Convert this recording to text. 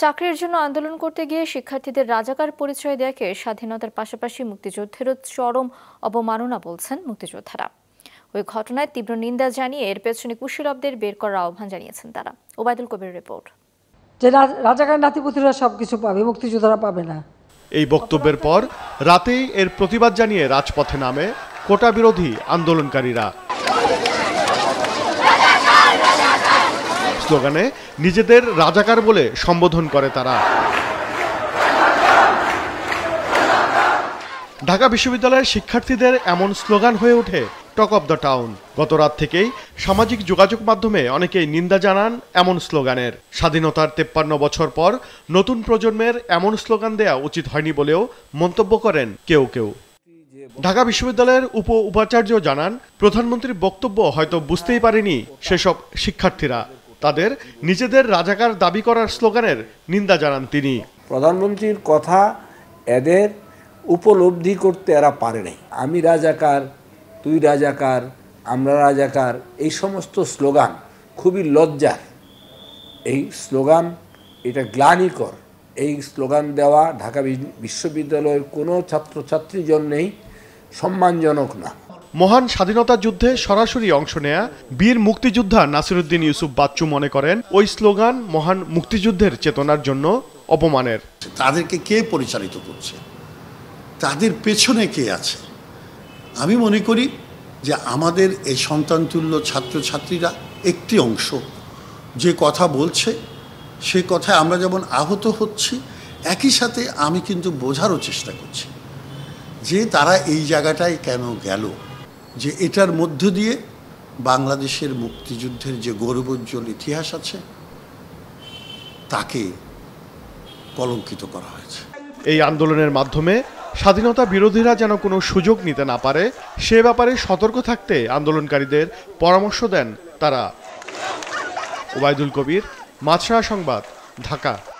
চাকরির জন্য আন্দোলন করতে গিয়ে শিক্ষার্থীদের রাজাকার পরিচয় দেখে স্বাধীনতার পাশাপাশি মুক্তিযুদ্ধেরও চরম অবমাননা বলছেন মুক্তিযোদ্ধারা ওই ঘটনায় তীব্র নিন্দা জানিয়ে এর পেছনে কুশীলবদের বের করার আহ্বান জানিয়েছেন তারা ওবায়দুল কবির রিপোর্ট যে রাজাকার নাতিপুতিরা সব কিছু পাবে মুক্তিযোদ্ধারা পাবে না এই বক্তব্যের পর রাতেই এর প্রতিবাদ জানিয়ে রাজপথে নামে কোটা বিরোধী আন্দোলনকারীরা স্লোগানে নিজেদের রাজাকার বলে সম্বোধন করে তারা ঢাকা বিশ্ববিদ্যালয়ের শিক্ষার্থীদের এমন স্লোগান হয়ে ওঠে টক অব দ্য টাউন গত রাত থেকেই সামাজিক যোগাযোগ মাধ্যমে অনেকেই নিন্দা জানান এমন স্লোগানের স্বাধীনতার তেপ্পান্ন বছর পর নতুন প্রজন্মের এমন স্লোগান দেয়া উচিত হয়নি বলেও মন্তব্য করেন কেউ কেউ ঢাকা বিশ্ববিদ্যালয়ের উপ উপাচার্য জানান প্রধানমন্ত্রীর বক্তব্য হয়তো বুঝতেই পারেনি সেসব শিক্ষার্থীরা তাদের নিজেদের রাজাকার দাবি করার স্লোগানের নিন্দা জানান তিনি প্রধানমন্ত্রীর কথা এদের উপলব্ধি করতে এরা পারে নাই আমি রাজাকার তুই রাজাকার আমরা রাজাকার এই সমস্ত স্লোগান খুবই লজ্জার এই স্লোগান এটা গ্লানিকর এই স্লোগান দেওয়া ঢাকা বিশ্ববিদ্যালয়ের কোনো ছাত্রছাত্রীর জন্যেই সম্মানজনক না মহান স্বাধীনতা যুদ্ধে সরাসরি অংশ নেয়া বীর মুক্তিযোদ্ধা নাসিরুদ্দিন ইউসুফ বাচ্চু মনে করেন ওই স্লোগান মহান মুক্তিযুদ্ধের চেতনার জন্য অপমানের তাদেরকে কে পরিচালিত করছে তাদের পেছনে কে আছে আমি মনে করি যে আমাদের এই সন্তানতুল্য ছাত্রছাত্রীরা একটি অংশ যে কথা বলছে সে কথায় আমরা যেমন আহত হচ্ছি একই সাথে আমি কিন্তু বোঝারও চেষ্টা করছি যে তারা এই জায়গাটায় কেন গেল যে এটার মধ্য দিয়ে বাংলাদেশের মুক্তিযুদ্ধের যে গৌরবোজ্জ্বল ইতিহাস আছে তাকে কলঙ্কিত করা হয়েছে এই আন্দোলনের মাধ্যমে স্বাধীনতা বিরোধীরা যেন কোনো সুযোগ নিতে না পারে সে ব্যাপারে সতর্ক থাকতে আন্দোলনকারীদের পরামর্শ দেন তারা ওবায়দুল কবির মাছরা সংবাদ ঢাকা